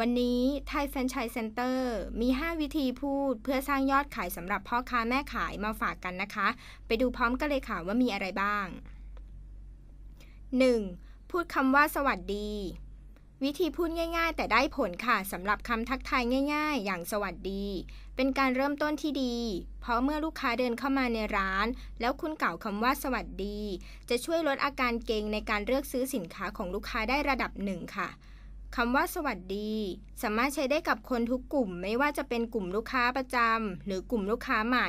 วันนี้ไทยแฟรนไชส์เซ็นเตอร์มี 5 วิธีพูดเพื่อสร้างยอดขายสำหรับพ่อค้าแม่ขายมาฝากกันนะคะ ไปดูพร้อมกันเลยค่ะว่ามีอะไรบ้าง 1. พูดคำว่าสวัสดี วิธีพูดง่ายๆ แต่ได้ผลค่ะสำหรับคำทักทายง่ายๆ อย่างสวัสดี เป็นการเริ่มต้นที่ดี เพราะเมื่อลูกค้าเดินเข้ามาในร้าน แล้วคุณกล่าวคำว่าสวัสดี จะช่วยลดอาการเกงในการเลือกซื้อสินค้าของลูกค้าได้ระดับหนึ่งค่ะคำว่าสวัสดี สามารถใช้ได้กับคนทุกกลุ่มไม่ว่าจะเป็นกลุ่มลูกค้าประจำหรือกลุ่มลูกค้าใหม่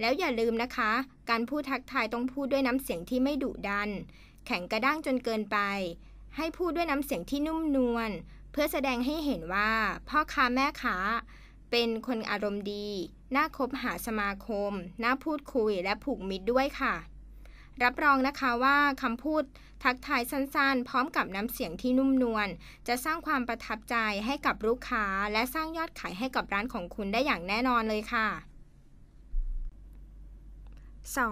แล้วอย่าลืมนะคะ การพูดทักทายต้องพูดด้วยน้ำเสียงที่ไม่ดุดัน แข็งกระด้างจนเกินไป ให้พูดด้วยน้ำเสียงที่นุ่มนวลเพื่อแสดงให้เห็นว่าพ่อค้าแม่ค้าเป็นคนอารมณ์ดี น่าคบหาสมาคมน่าพูดคุยและผูกมิตรด้วยค่ะรับรองนะคะว่าคำพูด ทักทายสั้นๆ พร้อมกับน้ำเสียงที่นุ่มนวล จะสร้างความประทับใจให้กับลูกค้า และสร้างยอดขายให้กับร้านของคุณได้อย่างแน่นอนเลยค่ะ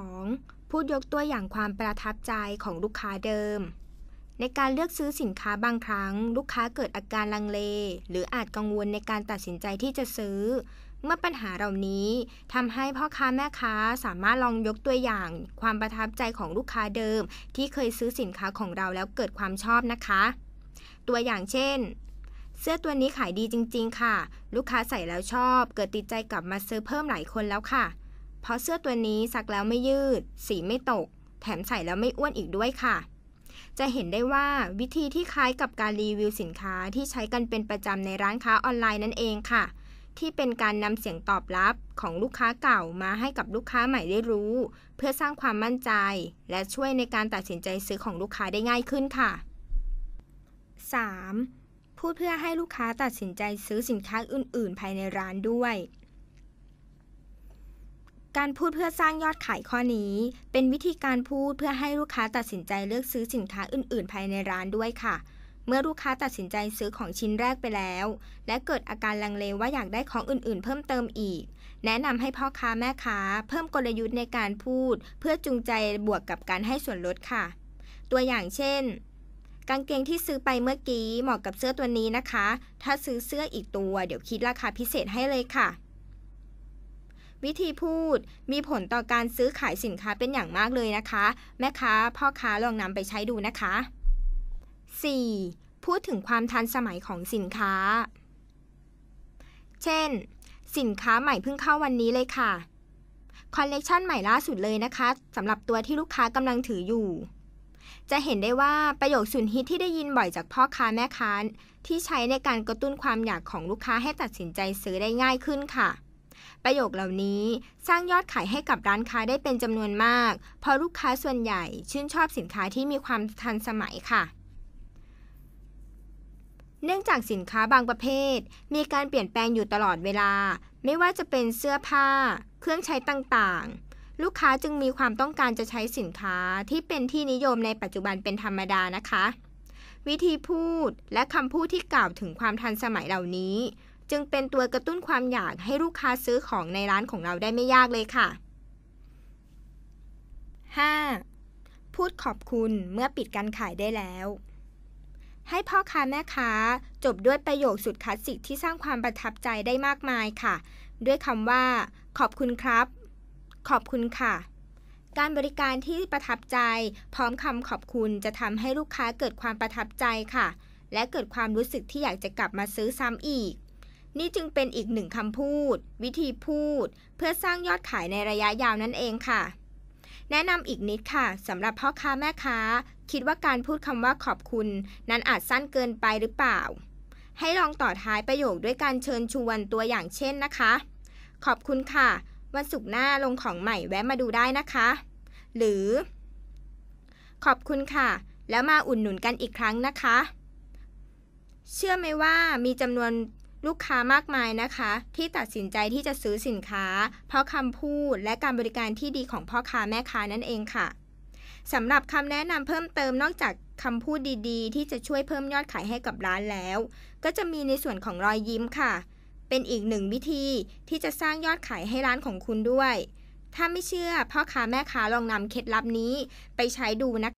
2. พูดยกตัวอย่างความประทับใจของลูกค้าเดิม ในการเลือกซื้อสินค้าบางครั้ง ลูกค้าเกิดอาการลังเล หรืออาจกังวลในการตัดสินใจที่จะซื้อเมื่อปัญหาเหล่านี้ทำให้พ่อค้าแม่ค้าสามารถลองยกตัวอย่าง ความประทับใจของลูกค้าเดิม ที่เคยซื้อสินค้าของเราแล้วเกิดความชอบนะคะ ตัวอย่างเช่น เสื้อตัวนี้ขายดีจริงๆค่ะ ลูกค้าใส่แล้วชอบ เกิดติดใจกลับมาซื้อเพิ่มหลายคนแล้วค่ะ เพราะเสื้อตัวนี้ซักแล้วไม่ยืด สีไม่ตก แถมใส่แล้วไม่อ้วนอีกด้วยค่ะ จะเห็นได้ว่าวิธีที่คล้ายกับการรีวิวสินค้าที่ใช้กันเป็นประจำในร้านค้าออนไลน์นั่นเองค่ะที่เป็นการนำเสียงตอบรับของลูกค้าเก่ามาให้กับลูกค้าใหม่ได้รู้ เพื่อสร้างความมั่นใจและช่วยในการตัดสินใจซื้อของลูกค้าได้ง่ายขึ้นค่ะ 3. พูดเพื่อให้ลูกค้าตัดสินใจซื้อสินค้าอื่น ๆ ภายในร้านด้วย การพูดเพื่อสร้างยอดขายข้อนี้เป็นวิธีการพูดเพื่อให้ลูกค้าตัดสินใจเลือกซื้อสินค้าอื่น ๆ ภายในร้านด้วยค่ะเมื่อลูกค้าตัดสินใจซื้อของชิ้นแรกไปแล้ว และเกิดอาการลังเลว่าอยากได้ของอื่นๆ เพิ่มเติมอีก แนะนำให้พ่อค้าแม่ค้า เพิ่มกลยุทธ์ในการพูด เพื่อจูงใจบวกกับการให้ส่วนลดค่ะ ตัวอย่างเช่น กางเกงที่ซื้อไปเมื่อกี้ เหมาะกับเสื้อตัวนี้นะคะ ถ้าซื้อเสื้ออีกตัว เดี๋ยวคิดราคาพิเศษให้เลยค่ะ วิธีพูดมีผลต่อการซื้อขายสินค้าเป็นอย่างมากเลยนะคะ แม่ค้าพ่อค้าลองนำไปใช้ดูนะคะ 4. พูดถึงความทันสมัยของสินค้า เช่น สินค้าใหม่เพิ่งเข้าวันนี้เลยค่ะ คอลเลกชันใหม่ล่าสุดเลยนะคะ สำหรับตัวที่ลูกค้ากำลังถืออยู่ จะเห็นได้ว่าประโยคสุนฮิตที่ได้ยินบ่อยจากพ่อค้าแม่ค้าที่ใช้ในการกระตุ้นความอยากของลูกค้าให้ตัดสินใจซื้อได้ง่ายขึ้นค่ะ ประโยคเหล่านี้สร้างยอดขายให้กับร้านค้าได้เป็นจำนวนมาก เพราะลูกค้าส่วนใหญ่ชื่นชอบสินค้าที่มีความทันสมัยค่ะเนื่องจากสินค้าบางประเภท มีการเปลี่ยนแปลงอยู่ตลอดเวลา ไม่ว่าจะเป็นเสื้อผ้า เครื่องใช้ต่างๆ ลูกค้าจึงมีความต้องการจะใช้สินค้าที่เป็นที่นิยม ในปัจจุบันเป็นธรรมดานะคะ วิธีพูดและคำพูดที่กล่าวถึงความทันสมัยเหล่านี้ จึงเป็นตัวกระตุ้นความอยากให้ลูกค้าซื้อของในร้านของเราได้ไม่ยากเลยค่ะ 5. พูดขอบคุณเมื่อปิดการขายได้แล้วให้พ่อค้าแม่ค้าจบด้วยประโยคสุดคลาสสิกที่สร้างความประทับใจได้มากมายค่ะ ด้วยคำว่า ขอบคุณครับ ขอบคุณค่ะ การบริการที่ประทับใจ พร้อมคำขอบคุณจะทำให้ลูกค้าเกิดความประทับใจค่ะ และเกิดความรู้สึกที่อยากจะกลับมาซื้อซ้ำอีก นี่จึงเป็นอีกหนึ่งคำพูด วิธีพูด เพื่อสร้างยอดขายในระยะยาวนั่นเองค่ะ แนะนำอีกนิดค่ะสำหรับพ่อค้าแม่ค้าคิดว่าการพูดคำว่าขอบคุณนั้นอาจสั้นเกินไปหรือเปล่า ให้ลองต่อท้ายประโยคด้วยการเชิญชวนตัวอย่างเช่นนะคะ ขอบคุณค่ะ วันศุกร์หน้าลงของใหม่แวะมาดูได้นะคะ หรือ ขอบคุณค่ะ แล้วมาอุ่นหนุนกันอีกครั้งนะคะ เชื่อไหมว่ามีจำนวนลูกค้ามากมายนะคะ ที่ตัดสินใจที่จะซื้อสินค้า เพราะคำพูดและการบริการที่ดีของพ่อค้าแม่ค้านั่นเองค่ะสำหรับคำแนะนำเพิ่มเติมนอกจากคำพูดดี ๆ ที่จะช่วยเพิ่มยอดขายให้กับร้านแล้ว ก็จะมีในส่วนของรอยยิ้มค่ะ เป็นอีกหนึ่งวิธีที่จะสร้างยอดขายให้ร้านของคุณด้วย ถ้าไม่เชื่อพ่อค้าแม่ค้าลองนำเคล็ดลับนี้ไปใช้ดูนะ